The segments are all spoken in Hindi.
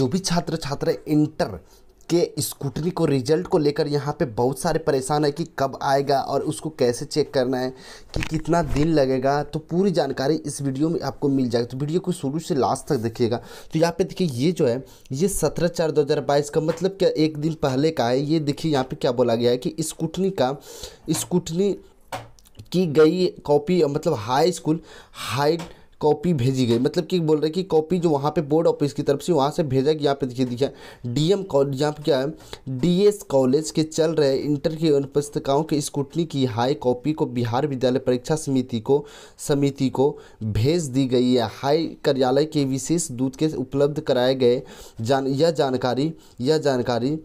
जो भी छात्र छात्रा इंटर के स्कूटनी को रिजल्ट को लेकर यहाँ पे बहुत सारे परेशान है कि कब आएगा और उसको कैसे चेक करना है कि कितना दिन लगेगा तो पूरी जानकारी इस वीडियो में आपको मिल जाएगी तो वीडियो को शुरू से लास्ट तक देखिएगा तो यहाँ पे देखिए ये जो है ये सत्रह चार दो हज़ार बाईस का मतलब क्या एक दिन पहले का है ये देखिए यहाँ पर क्या बोला गया है कि स्कूटनी का स्कूटनी की गई कॉपी मतलब हाई स्कूल हाई कॉपी भेजी गई मतलब कि बोल रहे कि कॉपी जो वहाँ पे बोर्ड ऑफिस की तरफ से वहाँ से भेजा गया यहाँ पे देखिए दिखा डीएम कॉलेज यहाँ पे क्या है डीएस कॉलेज के चल रहे इंटर की पुस्तकाओं की स्कूटनी की हाई कॉपी को बिहार विद्यालय परीक्षा समिति को समिति को भेज दी गई है हाई कार्यालय के विशेष दूत के उपलब्ध कराए गए जान यह जानकारी यह जानकारी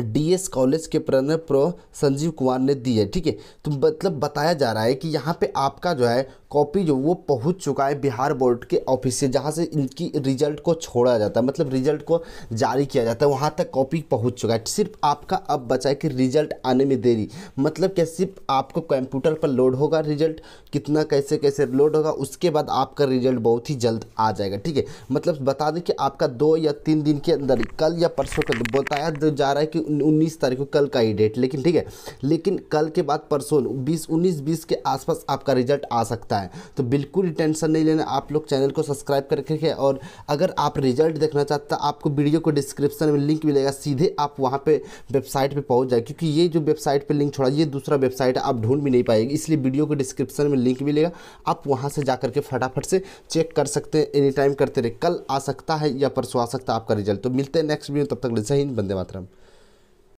डीएस कॉलेज के प्रण प्रो संजीव कुमार ने दी है ठीक है तो मतलब बताया जा रहा है कि यहाँ पे आपका जो है कॉपी जो वो पहुंच चुका है बिहार बोर्ड के ऑफिस से जहाँ से इनकी रिजल्ट को छोड़ा जाता है मतलब रिजल्ट को जारी किया जाता है वहाँ तक कॉपी पहुँच चुका है सिर्फ आपका अब बचा है कि रिजल्ट आने में देरी मतलब क्या सिर्फ आपको कंप्यूटर पर लोड होगा रिजल्ट कितना कैसे कैसे लोड होगा उसके बाद आपका रिजल्ट बहुत ही जल्द आ जाएगा ठीक है मतलब बता दें कि आपका दो या तीन दिन के अंदर कल या परसों का बताया तो जा रहा है कि उन्नीस तारीख को कल का ही डेट लेकिन ठीक है लेकिन कल के बाद परसों बीस उन्नीस बीस के आसपास आपका रिजल्ट आ सकता है है तो बिल्कुल टेंशन नहीं लेना आप लोग चैनल को सब्सक्राइब करके रखिए और अगर आप रिजल्ट देखना चाहते हैं तो आपको वीडियो को डिस्क्रिप्शन में लिंक मिलेगा सीधे आप वहाँ पर वेबसाइट पर पहुँच जाए क्योंकि ये जो वेबसाइट पर लिंक छोड़ा ये दूसरा वेबसाइट आप ढूंढ भी नहीं पाएगी इसलिए वीडियो को डिस्क्रिप्शन में लिंक मिलेगा आप वहाँ से जा करके फटाफट से चेक कर सकते हैं एनी टाइम करते रहे कल आ सकता है या परसों आ सकता है आपका रिजल्ट तो मिलते हैं नेक्स्ट वीडियो तब तक जय हिंद बंदे मातरम